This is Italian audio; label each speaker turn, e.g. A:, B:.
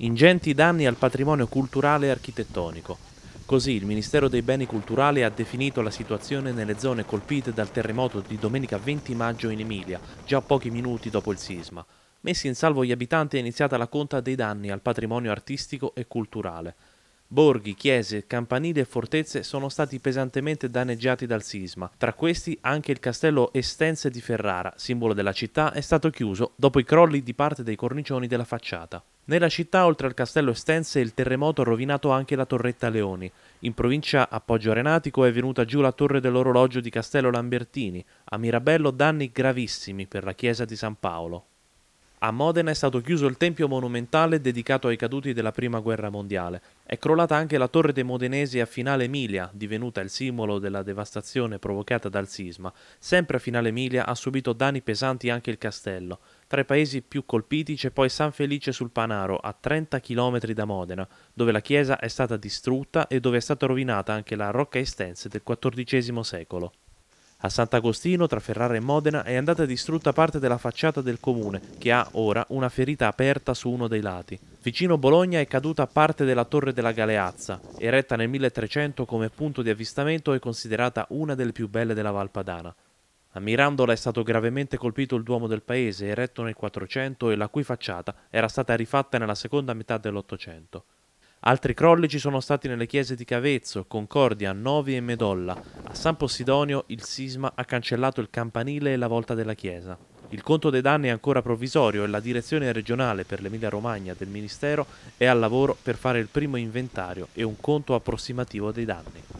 A: ingenti danni al patrimonio culturale e architettonico. Così il Ministero dei Beni Culturali ha definito la situazione nelle zone colpite dal terremoto di domenica 20 maggio in Emilia, già pochi minuti dopo il sisma. Messi in salvo gli abitanti è iniziata la conta dei danni al patrimonio artistico e culturale. Borghi, chiese, campanili e fortezze sono stati pesantemente danneggiati dal sisma. Tra questi anche il castello Estense di Ferrara, simbolo della città, è stato chiuso dopo i crolli di parte dei cornicioni della facciata. Nella città, oltre al castello Estense, il terremoto ha rovinato anche la Torretta Leoni. In provincia a Poggio Arenatico è venuta giù la torre dell'orologio di Castello Lambertini. A Mirabello danni gravissimi per la chiesa di San Paolo. A Modena è stato chiuso il tempio monumentale dedicato ai caduti della Prima Guerra Mondiale. È crollata anche la torre dei modenesi a Finale Emilia, divenuta il simbolo della devastazione provocata dal sisma. Sempre a Finale Emilia ha subito danni pesanti anche il castello. Tra i paesi più colpiti c'è poi San Felice sul Panaro, a 30 km da Modena, dove la chiesa è stata distrutta e dove è stata rovinata anche la rocca estense del XIV secolo. A Sant'Agostino, tra Ferrara e Modena, è andata distrutta parte della facciata del comune, che ha ora una ferita aperta su uno dei lati. Vicino Bologna è caduta parte della torre della Galeazza. Eretta nel 1300 come punto di avvistamento è considerata una delle più belle della Valpadana. A Mirandola è stato gravemente colpito il Duomo del Paese, eretto nel 400 e la cui facciata era stata rifatta nella seconda metà dell'Ottocento. Altri crolli ci sono stati nelle chiese di Cavezzo, Concordia, Novi e Medolla. A San Possidonio il sisma ha cancellato il campanile e la volta della chiesa. Il conto dei danni è ancora provvisorio e la direzione regionale per l'Emilia-Romagna del Ministero è al lavoro per fare il primo inventario e un conto approssimativo dei danni.